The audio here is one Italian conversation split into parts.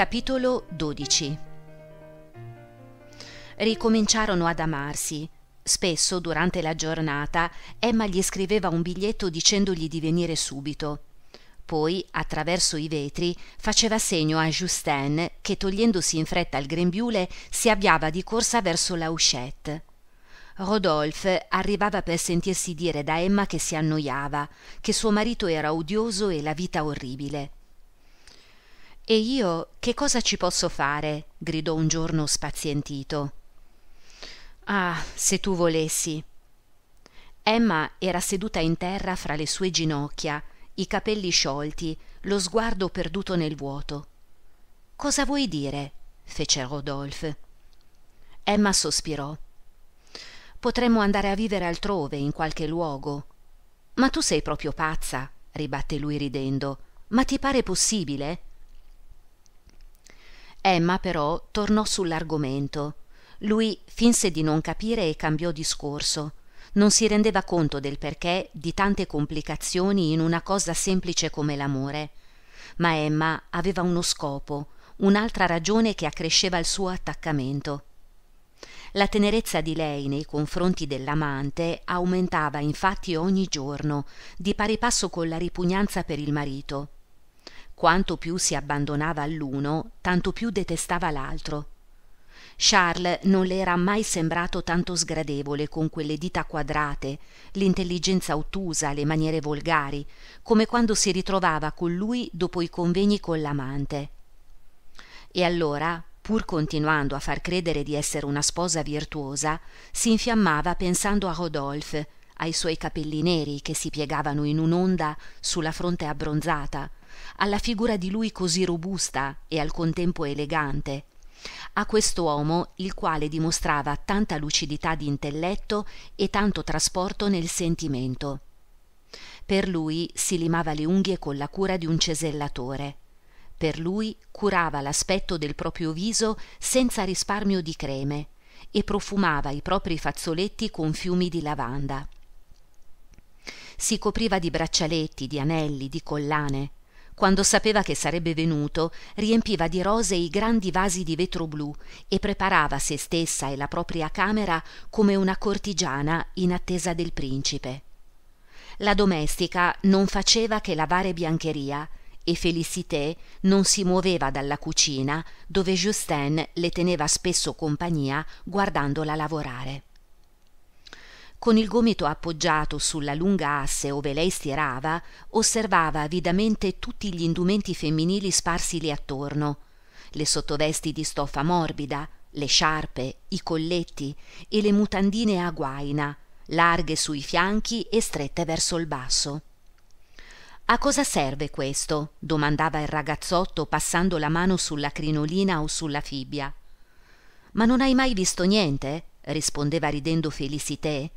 Capitolo 12 Ricominciarono ad amarsi. Spesso, durante la giornata, Emma gli scriveva un biglietto dicendogli di venire subito. Poi, attraverso i vetri, faceva segno a Justin che, togliendosi in fretta il grembiule, si avviava di corsa verso la uscette. Rodolphe arrivava per sentirsi dire da Emma che si annoiava, che suo marito era odioso e la vita orribile. E io che cosa ci posso fare? gridò un giorno spazientito. Ah, se tu volessi. Emma era seduta in terra fra le sue ginocchia, i capelli sciolti, lo sguardo perduto nel vuoto. Cosa vuoi dire? fece Rodolphe. Emma sospirò. Potremmo andare a vivere altrove, in qualche luogo. Ma tu sei proprio pazza, ribatte lui ridendo. Ma ti pare possibile? emma però tornò sull'argomento lui finse di non capire e cambiò discorso non si rendeva conto del perché di tante complicazioni in una cosa semplice come l'amore ma emma aveva uno scopo un'altra ragione che accresceva il suo attaccamento la tenerezza di lei nei confronti dell'amante aumentava infatti ogni giorno di pari passo con la ripugnanza per il marito quanto più si abbandonava all'uno tanto più detestava l'altro charles non le era mai sembrato tanto sgradevole con quelle dita quadrate l'intelligenza ottusa le maniere volgari come quando si ritrovava con lui dopo i convegni con l'amante e allora pur continuando a far credere di essere una sposa virtuosa si infiammava pensando a rodolphe ai suoi capelli neri che si piegavano in un'onda sulla fronte abbronzata alla figura di lui così robusta e al contempo elegante, a quest'uomo il quale dimostrava tanta lucidità di intelletto e tanto trasporto nel sentimento. Per lui si limava le unghie con la cura di un cesellatore. Per lui curava l'aspetto del proprio viso senza risparmio di creme e profumava i propri fazzoletti con fiumi di lavanda. Si copriva di braccialetti, di anelli, di collane, quando sapeva che sarebbe venuto, riempiva di rose i grandi vasi di vetro blu e preparava se stessa e la propria camera come una cortigiana in attesa del principe. La domestica non faceva che lavare biancheria e Felicité non si muoveva dalla cucina dove Justin le teneva spesso compagnia guardandola lavorare con il gomito appoggiato sulla lunga asse ove lei stirava osservava avidamente tutti gli indumenti femminili sparsi lì attorno le sottovesti di stoffa morbida le sciarpe i colletti e le mutandine a guaina larghe sui fianchi e strette verso il basso a cosa serve questo domandava il ragazzotto passando la mano sulla crinolina o sulla fibbia ma non hai mai visto niente rispondeva ridendo felicitè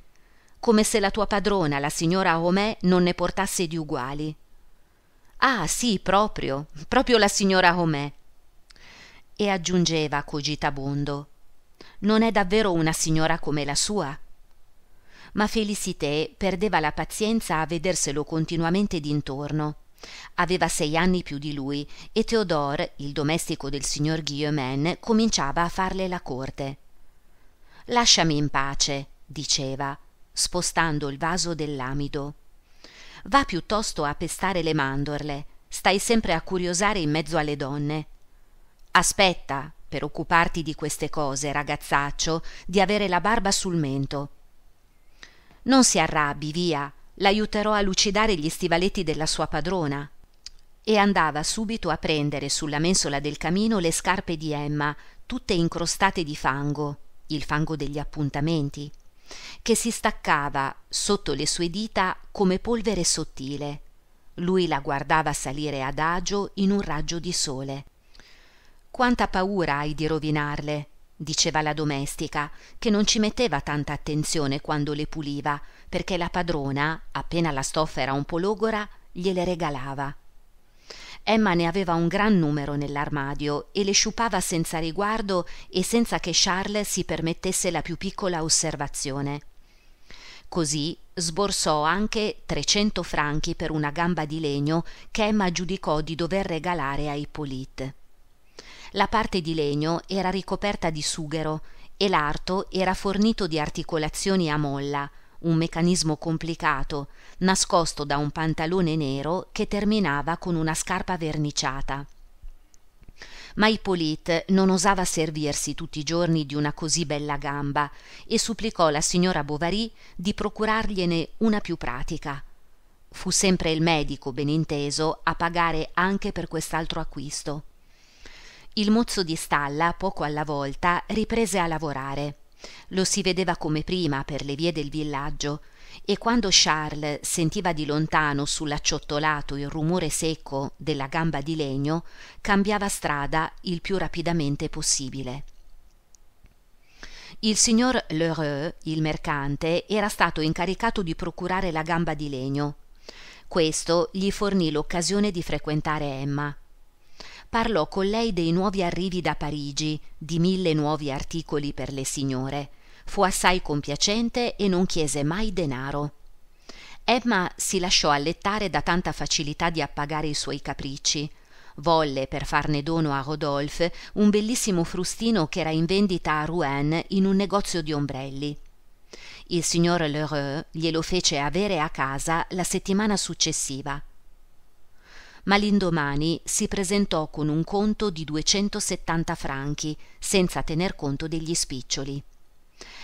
come se la tua padrona, la signora Homais, non ne portasse di uguali. Ah, sì, proprio, proprio la signora Homais. E aggiungeva cogitabondo: Non è davvero una signora come la sua? Ma Félicité perdeva la pazienza a vederselo continuamente d'intorno. Aveva sei anni più di lui e Théodore, il domestico del signor Guillaumin, cominciava a farle la corte. Lasciami in pace, diceva, spostando il vaso dell'amido. Va piuttosto a pestare le mandorle, stai sempre a curiosare in mezzo alle donne. Aspetta, per occuparti di queste cose, ragazzaccio, di avere la barba sul mento. Non si arrabbi, via, l'aiuterò a lucidare gli stivaletti della sua padrona. E andava subito a prendere sulla mensola del camino le scarpe di Emma, tutte incrostate di fango, il fango degli appuntamenti che si staccava sotto le sue dita come polvere sottile. Lui la guardava salire adagio in un raggio di sole. Quanta paura hai di rovinarle, diceva la domestica, che non ci metteva tanta attenzione quando le puliva, perché la padrona, appena la stoffa era un po logora, gliele regalava emma ne aveva un gran numero nell'armadio e le sciupava senza riguardo e senza che charles si permettesse la più piccola osservazione così sborsò anche trecento franchi per una gamba di legno che emma giudicò di dover regalare a hippolyte la parte di legno era ricoperta di sughero e l'arto era fornito di articolazioni a molla un meccanismo complicato, nascosto da un pantalone nero che terminava con una scarpa verniciata. Ma Ippolite non osava servirsi tutti i giorni di una così bella gamba e supplicò la signora Bovary di procurargliene una più pratica. Fu sempre il medico, beninteso, a pagare anche per quest'altro acquisto. Il mozzo di stalla, poco alla volta, riprese a lavorare lo si vedeva come prima per le vie del villaggio e quando charles sentiva di lontano sull'acciottolato il rumore secco della gamba di legno cambiava strada il più rapidamente possibile il signor Lheureux, il mercante, era stato incaricato di procurare la gamba di legno. Questo gli fornì l'occasione di frequentare Emma parlò con lei dei nuovi arrivi da Parigi, di mille nuovi articoli per le signore. Fu assai compiacente e non chiese mai denaro. Emma si lasciò allettare da tanta facilità di appagare i suoi capricci. Volle, per farne dono a Rodolphe, un bellissimo frustino che era in vendita a Rouen in un negozio di ombrelli. Il signor Lheureux glielo fece avere a casa la settimana successiva ma l'indomani si presentò con un conto di 270 franchi, senza tener conto degli spiccioli.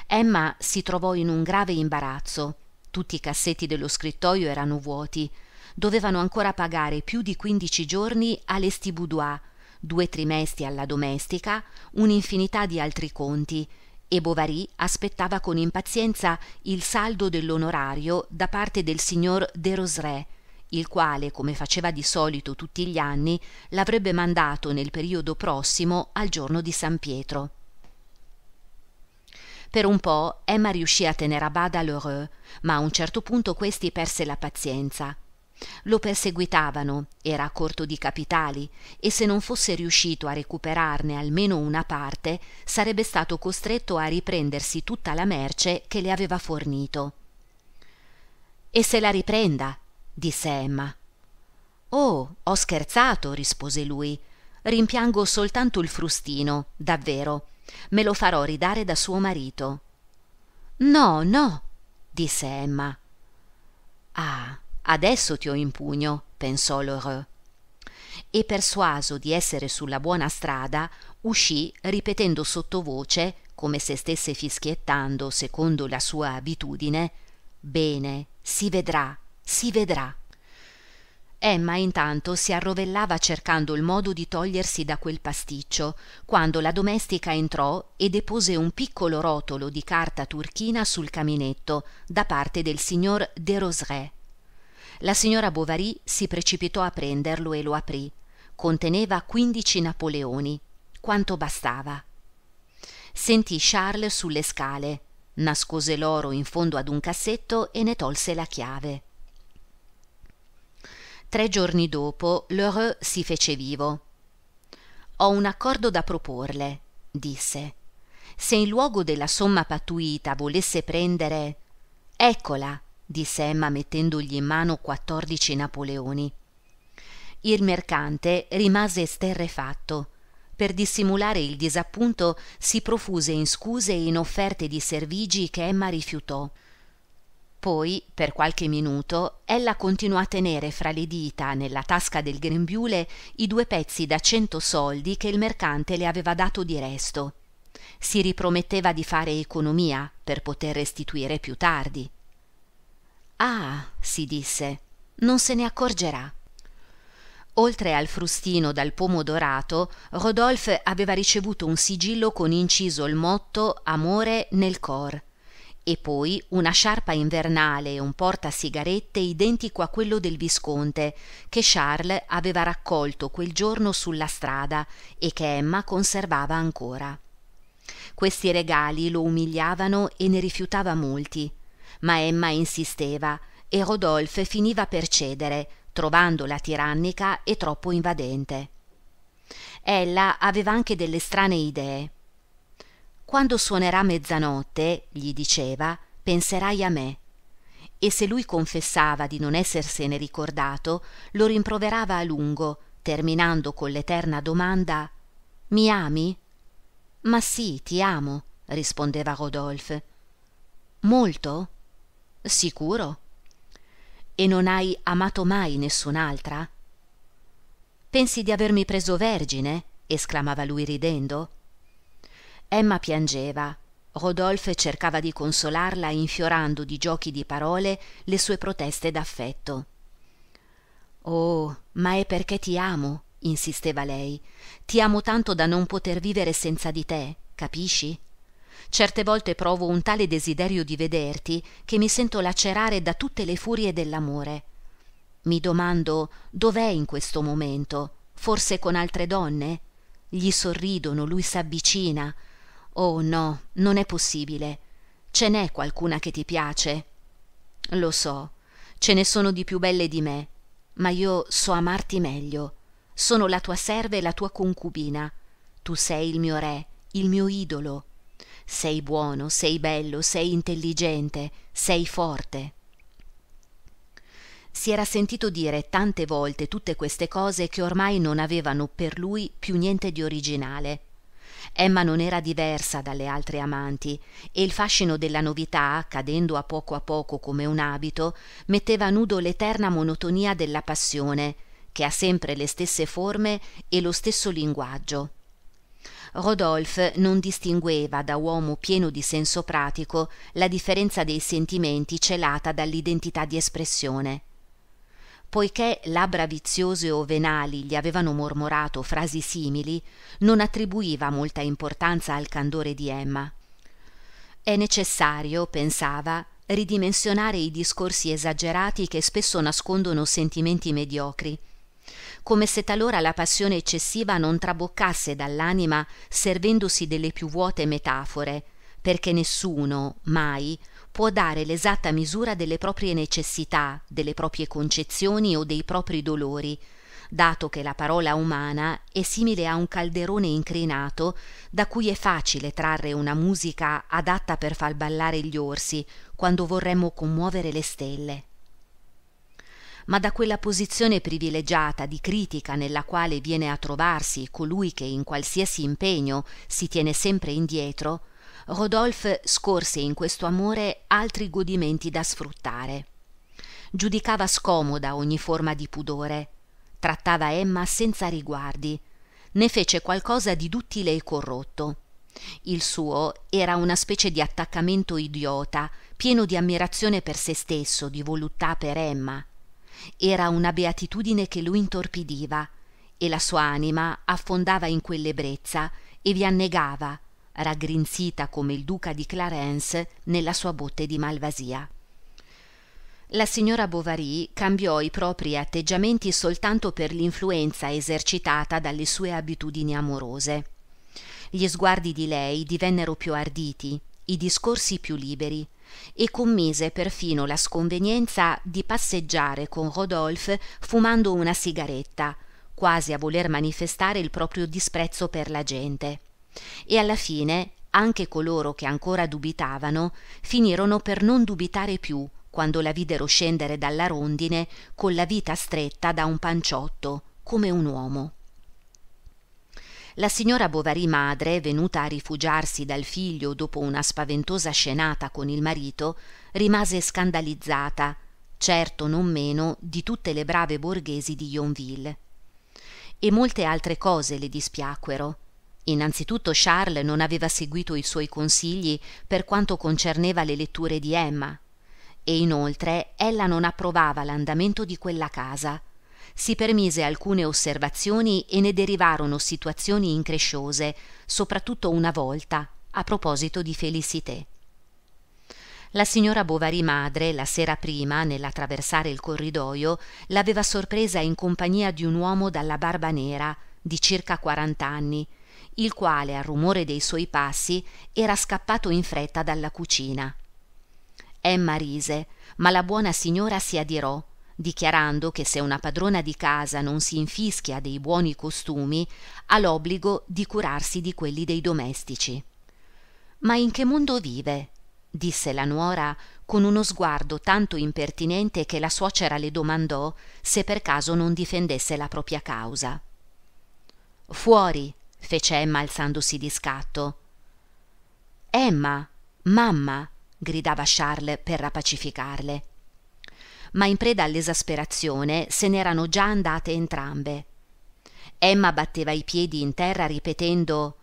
Emma si trovò in un grave imbarazzo. Tutti i cassetti dello scrittoio erano vuoti. Dovevano ancora pagare più di 15 giorni a Lestiboudois, due trimestri alla domestica, un'infinità di altri conti, e Bovary aspettava con impazienza il saldo dell'onorario da parte del signor Derosray, il quale come faceva di solito tutti gli anni l'avrebbe mandato nel periodo prossimo al giorno di San Pietro. Per un po' Emma riuscì a tenere a bada Lheureux, ma a un certo punto questi perse la pazienza. Lo perseguitavano, era a corto di capitali e se non fosse riuscito a recuperarne almeno una parte, sarebbe stato costretto a riprendersi tutta la merce che le aveva fornito. E se la riprenda, disse Emma. Oh, ho scherzato, rispose lui. Rimpiango soltanto il frustino, davvero. Me lo farò ridare da suo marito. No, no, disse Emma. Ah, adesso ti ho in pugno, pensò Lheureux. E persuaso di essere sulla buona strada, uscì ripetendo sottovoce, come se stesse fischiettando secondo la sua abitudine, Bene, si vedrà si vedrà. Emma intanto si arrovellava cercando il modo di togliersi da quel pasticcio, quando la domestica entrò e depose un piccolo rotolo di carta turchina sul caminetto da parte del signor de Roseray. La signora Bovary si precipitò a prenderlo e lo aprì. Conteneva quindici napoleoni, quanto bastava. Sentì Charles sulle scale, nascose l'oro in fondo ad un cassetto e ne tolse la chiave Tre giorni dopo Lheureux si fece vivo. Ho un accordo da proporle, disse. Se in luogo della somma patuita volesse prendere. Eccola, disse Emma mettendogli in mano quattordici napoleoni. Il mercante rimase sterrefatto. Per dissimulare il disappunto si profuse in scuse e in offerte di servigi che Emma rifiutò poi per qualche minuto ella continuò a tenere fra le dita nella tasca del grembiule i due pezzi da cento soldi che il mercante le aveva dato di resto si riprometteva di fare economia per poter restituire più tardi ah si disse non se ne accorgerà Oltre al frustino dal pomo dorato, Rodolphe aveva ricevuto un sigillo con inciso il motto Amore nel cor e poi una sciarpa invernale e un portasigarette identico a quello del visconte che Charles aveva raccolto quel giorno sulla strada e che Emma conservava ancora. Questi regali lo umiliavano e ne rifiutava molti, ma Emma insisteva e Rodolphe finiva per cedere, trovandola tirannica e troppo invadente. Ella aveva anche delle strane idee quando suonerà mezzanotte, gli diceva, penserai a me. E se lui confessava di non essersene ricordato, lo rimproverava a lungo, terminando con l'eterna domanda Mi ami? Ma sì, ti amo, rispondeva Rodolphe. Molto? Sicuro. E non hai amato mai nessun'altra? Pensi di avermi preso vergine? esclamava lui ridendo emma piangeva rodolphe cercava di consolarla infiorando di giochi di parole le sue proteste d'affetto oh ma è perché ti amo insisteva lei ti amo tanto da non poter vivere senza di te capisci certe volte provo un tale desiderio di vederti che mi sento lacerare da tutte le furie dell'amore mi domando dov'è in questo momento forse con altre donne gli sorridono lui s'avvicina Oh no, non è possibile. Ce n'è qualcuna che ti piace. Lo so, ce ne sono di più belle di me, ma io so amarti meglio. Sono la tua serva e la tua concubina. Tu sei il mio re, il mio idolo. Sei buono, sei bello, sei intelligente, sei forte. Si era sentito dire tante volte tutte queste cose che ormai non avevano per lui più niente di originale emma non era diversa dalle altre amanti e il fascino della novità cadendo a poco a poco come un abito metteva a nudo l'eterna monotonia della passione che ha sempre le stesse forme e lo stesso linguaggio Rodolphe non distingueva da uomo pieno di senso pratico la differenza dei sentimenti celata dall'identità di espressione poiché labbra viziose o venali gli avevano mormorato frasi simili, non attribuiva molta importanza al candore di Emma. È necessario, pensava, ridimensionare i discorsi esagerati che spesso nascondono sentimenti mediocri, come se talora la passione eccessiva non traboccasse dall'anima servendosi delle più vuote metafore, perché nessuno mai può dare l'esatta misura delle proprie necessità, delle proprie concezioni o dei propri dolori, dato che la parola umana è simile a un calderone incrinato da cui è facile trarre una musica adatta per far ballare gli orsi quando vorremmo commuovere le stelle. Ma da quella posizione privilegiata di critica nella quale viene a trovarsi colui che in qualsiasi impegno si tiene sempre indietro, Rodolphe scorse in questo amore altri godimenti da sfruttare. Giudicava scomoda ogni forma di pudore, trattava Emma senza riguardi, ne fece qualcosa di duttile e corrotto. Il suo era una specie di attaccamento idiota, pieno di ammirazione per se stesso, di voluttà per Emma. Era una beatitudine che lo intorpidiva, e la sua anima affondava in quell'ebbrezza e vi annegava, raggrinzita come il duca di Clarence nella sua botte di Malvasia. La signora Bovary cambiò i propri atteggiamenti soltanto per l'influenza esercitata dalle sue abitudini amorose. Gli sguardi di lei divennero più arditi, i discorsi più liberi, e commise perfino la sconvenienza di passeggiare con Rodolphe fumando una sigaretta, quasi a voler manifestare il proprio disprezzo per la gente. E alla fine anche coloro che ancora dubitavano finirono per non dubitare più quando la videro scendere dalla rondine con la vita stretta da un panciotto come un uomo. La signora Bovary madre, venuta a rifugiarsi dal figlio dopo una spaventosa scenata con il marito, rimase scandalizzata, certo non meno di tutte le brave borghesi di Yonville. E molte altre cose le dispiacquero innanzitutto charles non aveva seguito i suoi consigli per quanto concerneva le letture di emma e inoltre ella non approvava l'andamento di quella casa si permise alcune osservazioni e ne derivarono situazioni incresciose soprattutto una volta a proposito di felicité la signora bovary madre la sera prima nell'attraversare il corridoio l'aveva sorpresa in compagnia di un uomo dalla barba nera di circa quarant'anni il quale al rumore dei suoi passi era scappato in fretta dalla cucina. Emma rise, ma la buona signora si adirò, dichiarando che se una padrona di casa non si infischia dei buoni costumi, ha l'obbligo di curarsi di quelli dei domestici. Ma in che mondo vive? disse la nuora con uno sguardo tanto impertinente che la suocera le domandò se per caso non difendesse la propria causa. Fuori, fece Emma alzandosi di scatto. Emma, mamma, gridava Charles per rapacificarle. Ma in preda all'esasperazione se n'erano già andate entrambe. Emma batteva i piedi in terra ripetendo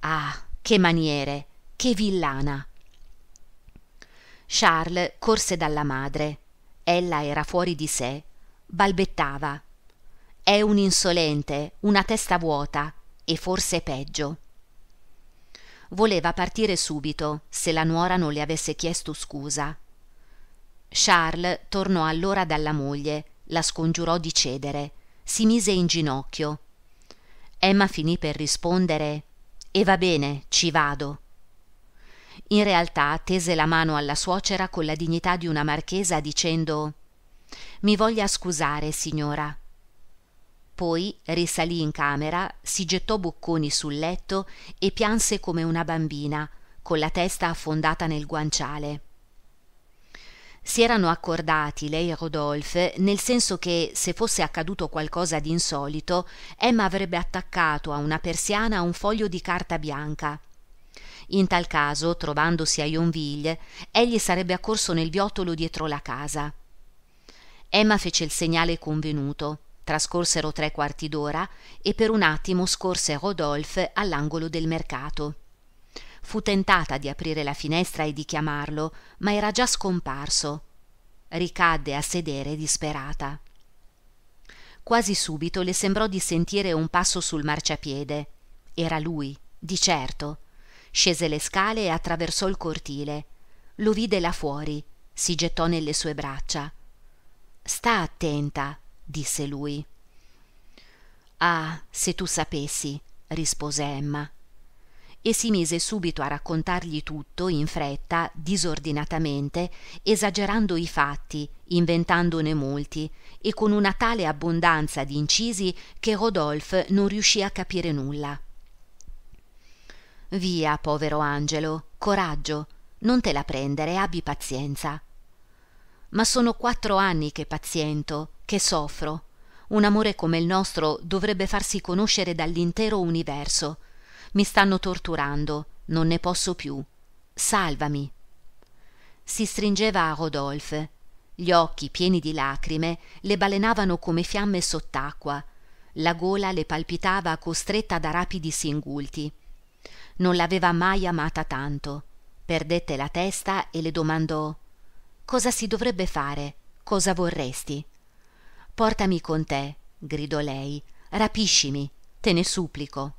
Ah, che maniere, che villana. Charles corse dalla madre. Ella era fuori di sé. Balbettava. È un insolente, una testa vuota, e forse peggio. Voleva partire subito, se la nuora non le avesse chiesto scusa. Charles tornò allora dalla moglie, la scongiurò di cedere, si mise in ginocchio. Emma finì per rispondere E va bene, ci vado. In realtà tese la mano alla suocera con la dignità di una marchesa dicendo Mi voglia scusare, signora poi risalì in camera si gettò bocconi sul letto e pianse come una bambina con la testa affondata nel guanciale si erano accordati lei e Rodolphe nel senso che se fosse accaduto qualcosa di insolito, Emma avrebbe attaccato a una persiana un foglio di carta bianca in tal caso trovandosi a Yonville egli sarebbe accorso nel viottolo dietro la casa Emma fece il segnale convenuto Trascorsero tre quarti d'ora e per un attimo scorse Rodolphe all'angolo del mercato. Fu tentata di aprire la finestra e di chiamarlo, ma era già scomparso. Ricadde a sedere disperata. Quasi subito le sembrò di sentire un passo sul marciapiede. Era lui, di certo. Scese le scale e attraversò il cortile. Lo vide là fuori. Si gettò nelle sue braccia. Sta attenta, disse lui. Ah, se tu sapessi, rispose Emma. E si mise subito a raccontargli tutto, in fretta, disordinatamente, esagerando i fatti, inventandone molti, e con una tale abbondanza di incisi che Rodolphe non riuscì a capire nulla. Via, povero angelo, coraggio, non te la prendere, abbi pazienza. Ma sono quattro anni che paziento, che soffro. Un amore come il nostro dovrebbe farsi conoscere dall'intero universo. Mi stanno torturando, non ne posso più. Salvami. Si stringeva a Rodolphe. Gli occhi pieni di lacrime le balenavano come fiamme sott'acqua. La gola le palpitava costretta da rapidi singulti. Non l'aveva mai amata tanto. Perdette la testa e le domandò Cosa si dovrebbe fare? Cosa vorresti? portami con te gridò lei rapiscimi te ne supplico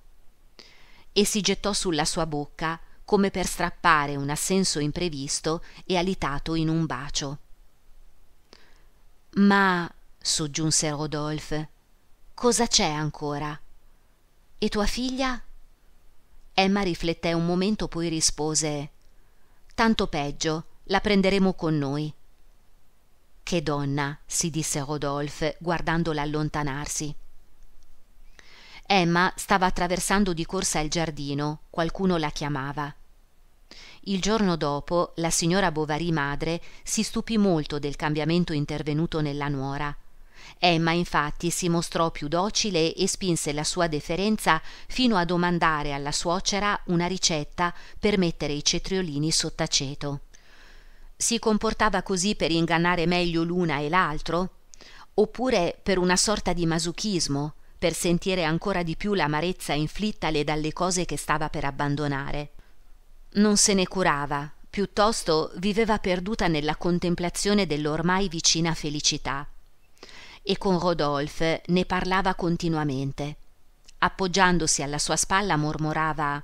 e si gettò sulla sua bocca come per strappare un assenso imprevisto e alitato in un bacio ma soggiunse Rodolphe cosa c'è ancora e tua figlia Emma rifletté un momento poi rispose tanto peggio la prenderemo con noi che donna si disse rodolphe guardandola allontanarsi emma stava attraversando di corsa il giardino qualcuno la chiamava il giorno dopo la signora bovary madre si stupì molto del cambiamento intervenuto nella nuora emma infatti si mostrò più docile e spinse la sua deferenza fino a domandare alla suocera una ricetta per mettere i cetriolini sott'aceto si comportava così per ingannare meglio l'una e l'altro? Oppure per una sorta di masochismo, per sentire ancora di più l'amarezza inflittale dalle cose che stava per abbandonare? Non se ne curava, piuttosto viveva perduta nella contemplazione dell'ormai vicina felicità. E con Rodolphe ne parlava continuamente. Appoggiandosi alla sua spalla mormorava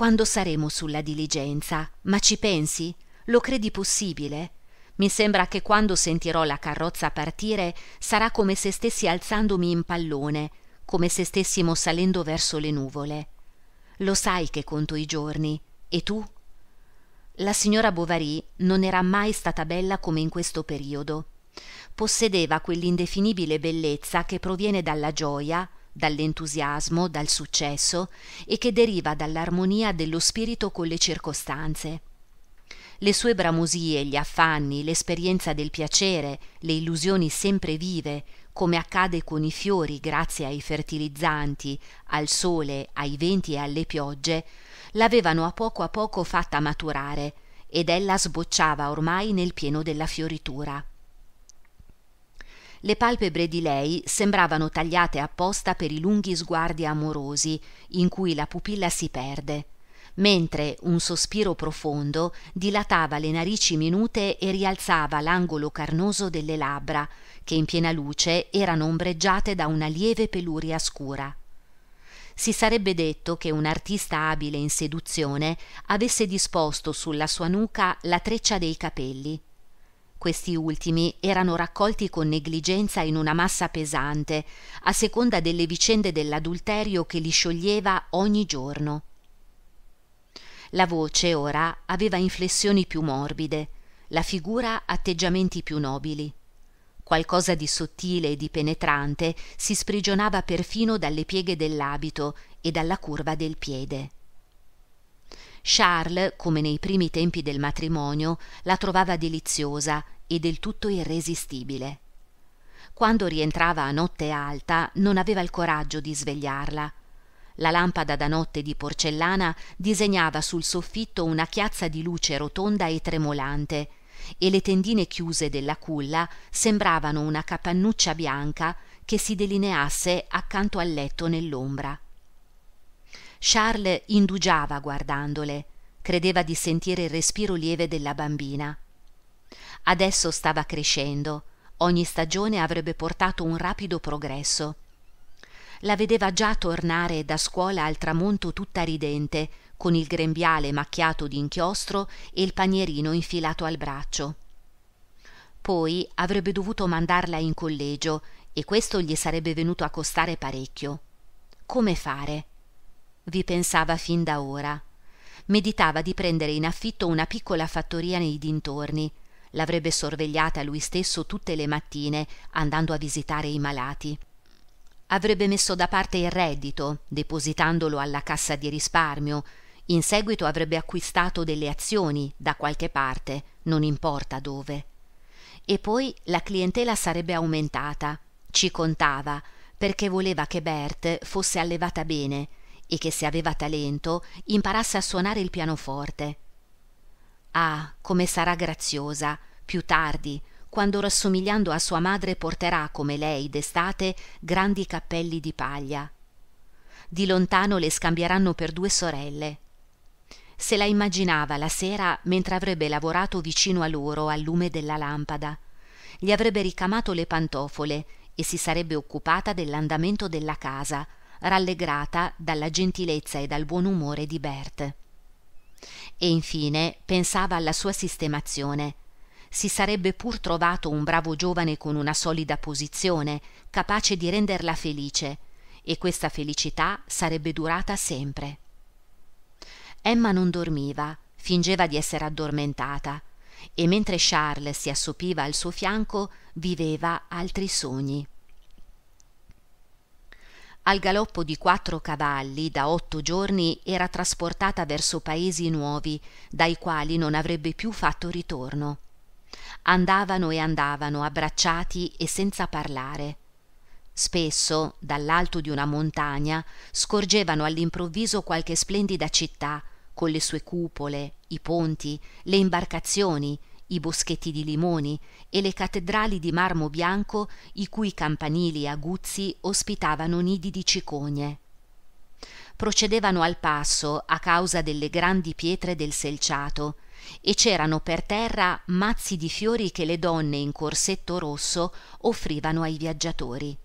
quando saremo sulla diligenza. Ma ci pensi? Lo credi possibile? Mi sembra che quando sentirò la carrozza partire sarà come se stessi alzandomi in pallone, come se stessimo salendo verso le nuvole. Lo sai che conto i giorni. E tu? La signora Bovary non era mai stata bella come in questo periodo. Possedeva quell'indefinibile bellezza che proviene dalla gioia, dall'entusiasmo, dal successo e che deriva dall'armonia dello spirito con le circostanze. Le sue bramosie, gli affanni, l'esperienza del piacere, le illusioni sempre vive, come accade con i fiori grazie ai fertilizzanti, al sole, ai venti e alle piogge, l'avevano a poco a poco fatta maturare ed ella sbocciava ormai nel pieno della fioritura. Le palpebre di lei sembravano tagliate apposta per i lunghi sguardi amorosi in cui la pupilla si perde, mentre un sospiro profondo dilatava le narici minute e rialzava l'angolo carnoso delle labbra, che in piena luce erano ombreggiate da una lieve peluria scura si sarebbe detto che un artista abile in seduzione avesse disposto sulla sua nuca la treccia dei capelli. Questi ultimi erano raccolti con negligenza in una massa pesante, a seconda delle vicende dell'adulterio che li scioglieva ogni giorno. La voce ora aveva inflessioni più morbide, la figura atteggiamenti più nobili. Qualcosa di sottile e di penetrante si sprigionava perfino dalle pieghe dell'abito e dalla curva del piede. Charles, come nei primi tempi del matrimonio, la trovava deliziosa e del tutto irresistibile. Quando rientrava a notte alta non aveva il coraggio di svegliarla. La lampada da notte di porcellana disegnava sul soffitto una chiazza di luce rotonda e tremolante, e le tendine chiuse della culla sembravano una capannuccia bianca che si delineasse accanto al letto nell'ombra charles indugiava guardandole credeva di sentire il respiro lieve della bambina adesso stava crescendo ogni stagione avrebbe portato un rapido progresso la vedeva già tornare da scuola al tramonto tutta ridente con il grembiale macchiato di inchiostro e il panierino infilato al braccio poi avrebbe dovuto mandarla in collegio e questo gli sarebbe venuto a costare parecchio come fare vi pensava fin da ora. Meditava di prendere in affitto una piccola fattoria nei dintorni. L'avrebbe sorvegliata lui stesso tutte le mattine, andando a visitare i malati. Avrebbe messo da parte il reddito, depositandolo alla cassa di risparmio. In seguito avrebbe acquistato delle azioni da qualche parte, non importa dove. E poi la clientela sarebbe aumentata. Ci contava, perché voleva che Bert fosse allevata bene, e che se aveva talento imparasse a suonare il pianoforte. Ah, come sarà graziosa, più tardi, quando rassomigliando a sua madre porterà, come lei, d'estate, grandi cappelli di paglia. Di lontano le scambieranno per due sorelle. Se la immaginava la sera mentre avrebbe lavorato vicino a loro al lume della lampada. Gli avrebbe ricamato le pantofole e si sarebbe occupata dell'andamento della casa, rallegrata dalla gentilezza e dal buon umore di Bert. E infine pensava alla sua sistemazione. Si sarebbe pur trovato un bravo giovane con una solida posizione, capace di renderla felice, e questa felicità sarebbe durata sempre. Emma non dormiva, fingeva di essere addormentata, e mentre Charles si assopiva al suo fianco, viveva altri sogni al galoppo di quattro cavalli da otto giorni era trasportata verso paesi nuovi dai quali non avrebbe più fatto ritorno andavano e andavano abbracciati e senza parlare spesso dall'alto di una montagna scorgevano all'improvviso qualche splendida città con le sue cupole i ponti le imbarcazioni i boschetti di limoni e le cattedrali di marmo bianco i cui campanili aguzzi ospitavano nidi di cicogne. Procedevano al passo a causa delle grandi pietre del selciato e c'erano per terra mazzi di fiori che le donne in corsetto rosso offrivano ai viaggiatori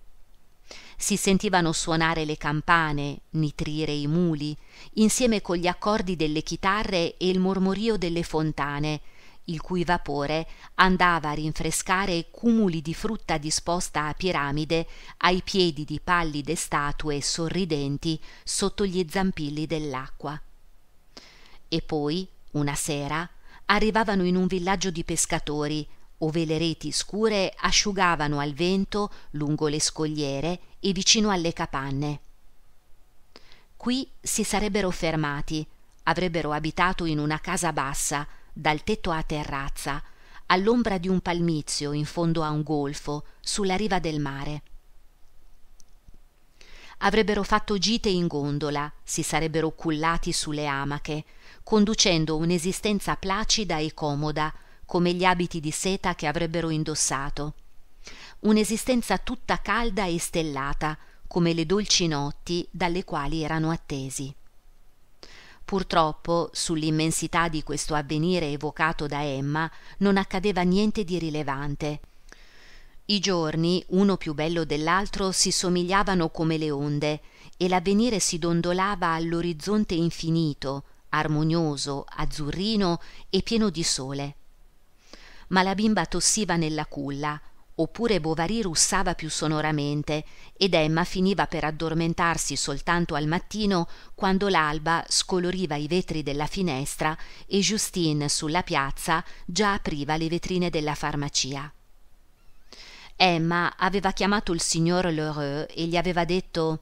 si sentivano suonare le campane, nitrire i muli, insieme con gli accordi delle chitarre e il mormorio delle fontane, il cui vapore andava a rinfrescare cumuli di frutta disposta a piramide ai piedi di pallide statue sorridenti sotto gli zampilli dell'acqua. E poi, una sera, arrivavano in un villaggio di pescatori, ove le reti scure asciugavano al vento lungo le scogliere e vicino alle capanne. Qui si sarebbero fermati, avrebbero abitato in una casa bassa, dal tetto a terrazza, all'ombra di un palmizio in fondo a un golfo, sulla riva del mare. Avrebbero fatto gite in gondola, si sarebbero cullati sulle amache, conducendo un'esistenza placida e comoda, come gli abiti di seta che avrebbero indossato. Un'esistenza tutta calda e stellata, come le dolci notti dalle quali erano attesi. Purtroppo, sull'immensità di questo avvenire evocato da Emma, non accadeva niente di rilevante. I giorni, uno più bello dell'altro, si somigliavano come le onde, e l'avvenire si dondolava all'orizzonte infinito, armonioso, azzurrino e pieno di sole. Ma la bimba tossiva nella culla, oppure Bovary russava più sonoramente ed Emma finiva per addormentarsi soltanto al mattino quando l'alba scoloriva i vetri della finestra e Justine sulla piazza già apriva le vetrine della farmacia. Emma aveva chiamato il signor Lheureux e gli aveva detto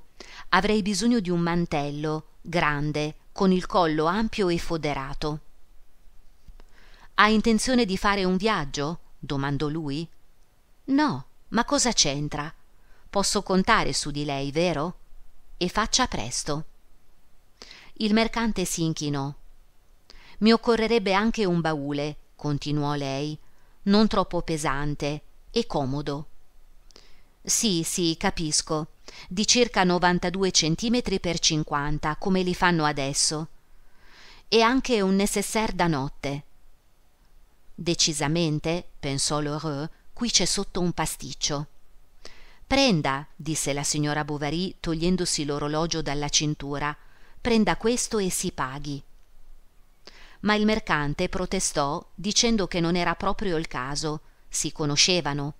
avrei bisogno di un mantello grande con il collo ampio e foderato. Ha intenzione di fare un viaggio? domandò lui no ma cosa c'entra posso contare su di lei vero e faccia presto il mercante s'inchinò i occorrerebbe anche un baule continuò lei non troppo pesante e comodo sì sì capisco di circa 92 centimetri per 50 come li fanno adesso e anche un nécessaire da notte decisamente pensò lheureux qui c'è sotto un pasticcio prenda disse la signora bovary togliendosi l'orologio dalla cintura prenda questo e si paghi ma il mercante protestò dicendo che non era proprio il caso si conoscevano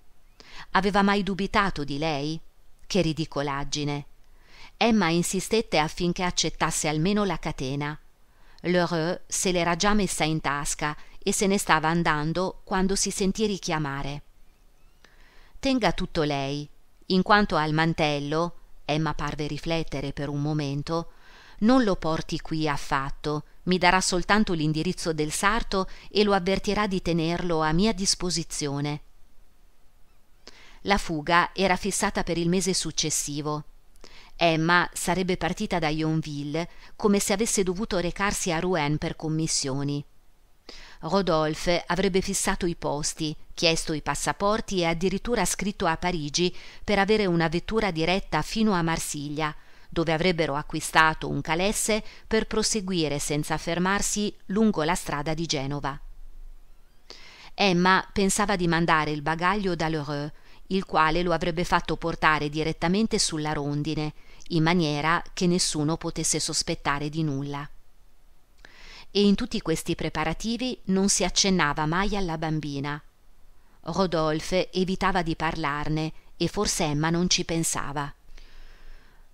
aveva mai dubitato di lei che ridicolaggine emma insistette affinché accettasse almeno la catena lheureux se l'era già messa in tasca e se ne stava andando quando si sentì richiamare tenga tutto lei in quanto al mantello Emma parve riflettere per un momento non lo porti qui affatto mi darà soltanto l'indirizzo del sarto e lo avvertirà di tenerlo a mia disposizione la fuga era fissata per il mese successivo Emma sarebbe partita da Yonville come se avesse dovuto recarsi a Rouen per commissioni Rodolphe avrebbe fissato i posti, chiesto i passaporti e addirittura scritto a Parigi per avere una vettura diretta fino a Marsiglia, dove avrebbero acquistato un calesse per proseguire senza fermarsi lungo la strada di Genova. Emma pensava di mandare il bagaglio da Lheureux, il quale lo avrebbe fatto portare direttamente sulla rondine, in maniera che nessuno potesse sospettare di nulla e in tutti questi preparativi non si accennava mai alla bambina. Rodolphe evitava di parlarne e forse Emma non ci pensava.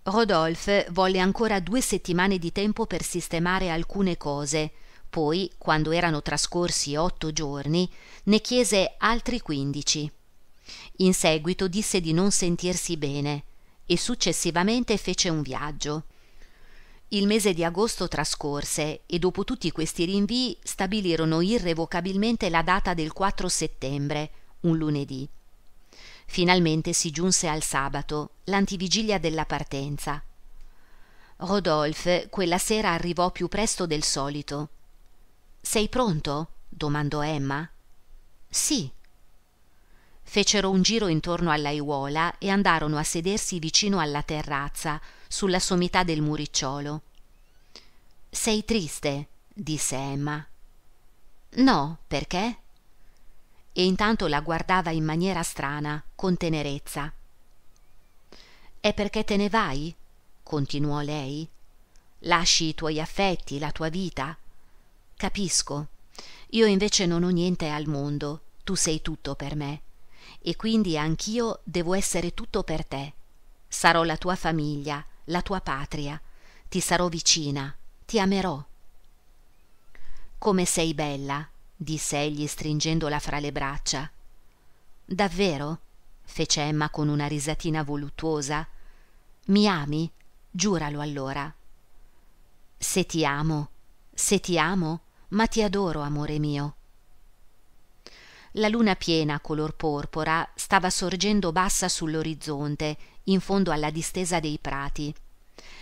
Rodolphe volle ancora due settimane di tempo per sistemare alcune cose, poi, quando erano trascorsi otto giorni, ne chiese altri quindici. In seguito disse di non sentirsi bene e successivamente fece un viaggio. Il mese di agosto trascorse e dopo tutti questi rinvii stabilirono irrevocabilmente la data del 4 settembre, un lunedì. Finalmente si giunse al sabato, l'antivigilia della partenza. Rodolphe quella sera arrivò più presto del solito. Sei pronto? domandò Emma. Sì. Fecero un giro intorno all'aiuola e andarono a sedersi vicino alla terrazza, sulla sommità del muricciolo. Sei triste, disse Emma. No, perché? E intanto la guardava in maniera strana, con tenerezza. È perché te ne vai? continuò lei. Lasci i tuoi affetti, la tua vita. Capisco. Io invece non ho niente al mondo, tu sei tutto per me. E quindi anch'io devo essere tutto per te. Sarò la tua famiglia, la tua patria, ti sarò vicina, ti amerò. Come sei bella, disse egli stringendola fra le braccia. Davvero? fece Emma con una risatina voluttuosa. Mi ami? Giuralo allora. Se ti amo, se ti amo, ma ti adoro, amore mio. La luna piena color porpora stava sorgendo bassa sull'orizzonte, in fondo alla distesa dei prati.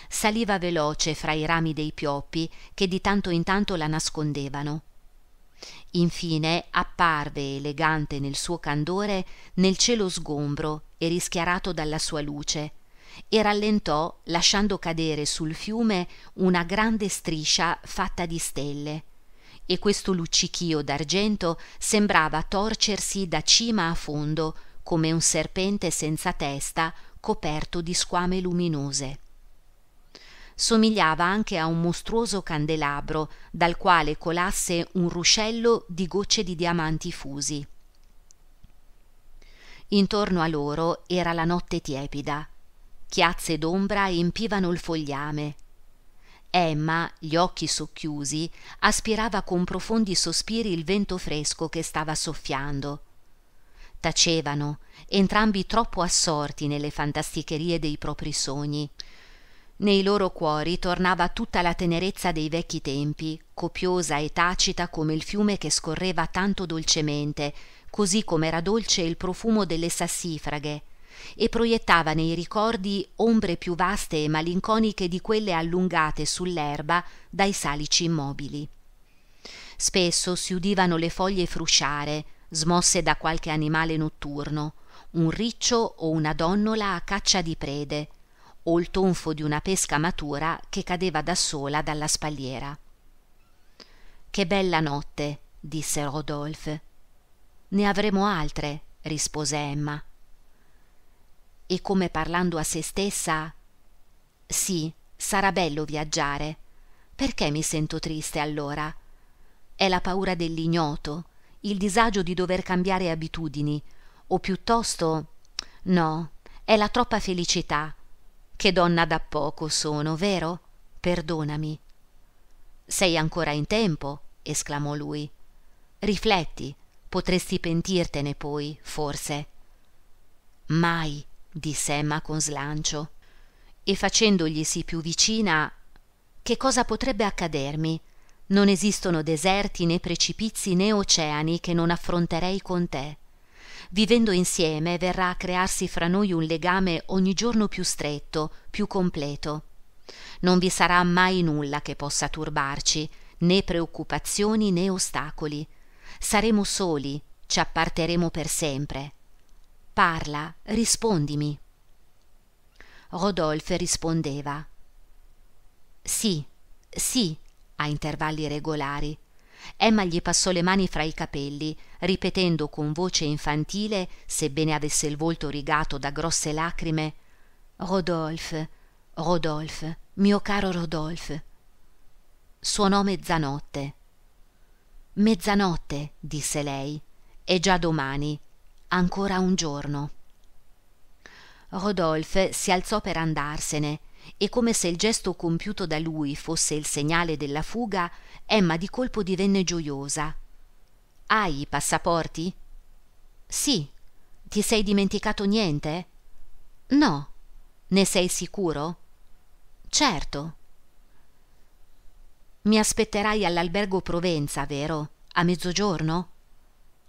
Saliva veloce fra i rami dei pioppi che di tanto in tanto la nascondevano. Infine apparve elegante nel suo candore nel cielo sgombro e rischiarato dalla sua luce e rallentò lasciando cadere sul fiume una grande striscia fatta di stelle e questo luccichio d'argento sembrava torcersi da cima a fondo come un serpente senza testa coperto di squame luminose somigliava anche a un mostruoso candelabro dal quale colasse un ruscello di gocce di diamanti fusi. Intorno a loro era la notte tiepida. Chiazze d'ombra empivano il fogliame, Emma, gli occhi socchiusi, aspirava con profondi sospiri il vento fresco che stava soffiando. Tacevano, entrambi troppo assorti nelle fantasticherie dei propri sogni. Nei loro cuori tornava tutta la tenerezza dei vecchi tempi, copiosa e tacita come il fiume che scorreva tanto dolcemente, così com'era dolce il profumo delle sassifraghe, e proiettava nei ricordi ombre più vaste e malinconiche di quelle allungate sull'erba dai salici immobili. Spesso si udivano le foglie frusciare, smosse da qualche animale notturno, un riccio o una donnola a caccia di prede, o il tonfo di una pesca matura che cadeva da sola dalla spalliera. Che bella notte, disse Rodolphe. Ne avremo altre, rispose Emma e come parlando a se stessa sì sarà bello viaggiare perché mi sento triste allora è la paura dell'ignoto il disagio di dover cambiare abitudini o piuttosto no è la troppa felicità che donna da poco sono vero perdonami sei ancora in tempo esclamò lui rifletti potresti pentirtene poi forse mai disse Emma con slancio e facendoglisi più vicina che cosa potrebbe accadermi non esistono deserti né precipizi né oceani che non affronterei con te vivendo insieme verrà a crearsi fra noi un legame ogni giorno più stretto più completo non vi sarà mai nulla che possa turbarci né preoccupazioni né ostacoli saremo soli ci apparteremo per sempre parla rispondimi Rodolphe rispondeva sì sì a intervalli regolari emma gli passò le mani fra i capelli ripetendo con voce infantile sebbene avesse il volto rigato da grosse lacrime rodolphe rodolphe mio caro rodolphe suonò mezzanotte mezzanotte disse lei è già domani ancora un giorno rodolphe si alzò per andarsene e come se il gesto compiuto da lui fosse il segnale della fuga emma di colpo divenne gioiosa. hai i passaporti sì ti sei dimenticato niente no ne sei sicuro certo mi aspetterai all'albergo provenza vero a mezzogiorno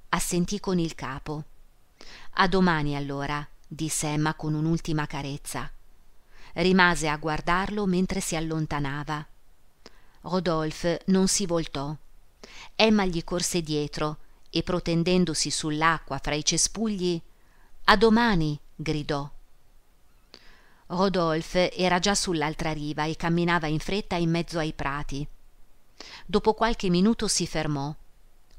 assentì con il capo a domani allora disse emma con un'ultima carezza rimase a guardarlo mentre si allontanava rodolphe non si voltò emma gli corse dietro e protendendosi sull'acqua fra i cespugli a domani gridò rodolphe era già sull'altra riva e camminava in fretta in mezzo ai prati dopo qualche minuto si fermò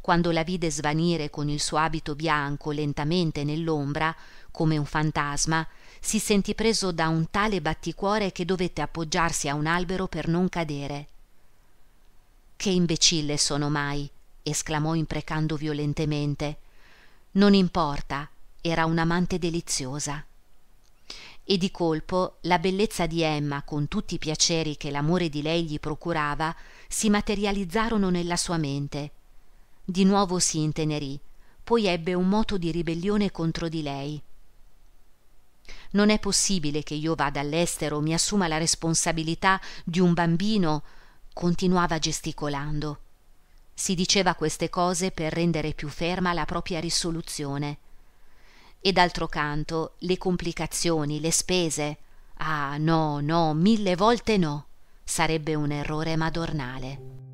quando la vide svanire con il suo abito bianco lentamente nell'ombra, come un fantasma, si sentì preso da un tale batticuore che dovette appoggiarsi a un albero per non cadere. Che imbecille sono mai! esclamò imprecando violentemente. Non importa, era un'amante deliziosa. E di colpo la bellezza di Emma, con tutti i piaceri che l'amore di lei gli procurava, si materializzarono nella sua mente di nuovo si intenerì, poi ebbe un moto di ribellione contro di lei. Non è possibile che io vada all'estero, mi assuma la responsabilità di un bambino, continuava gesticolando. Si diceva queste cose per rendere più ferma la propria risoluzione. E d'altro canto le complicazioni, le spese. Ah no, no, mille volte no. Sarebbe un errore madornale.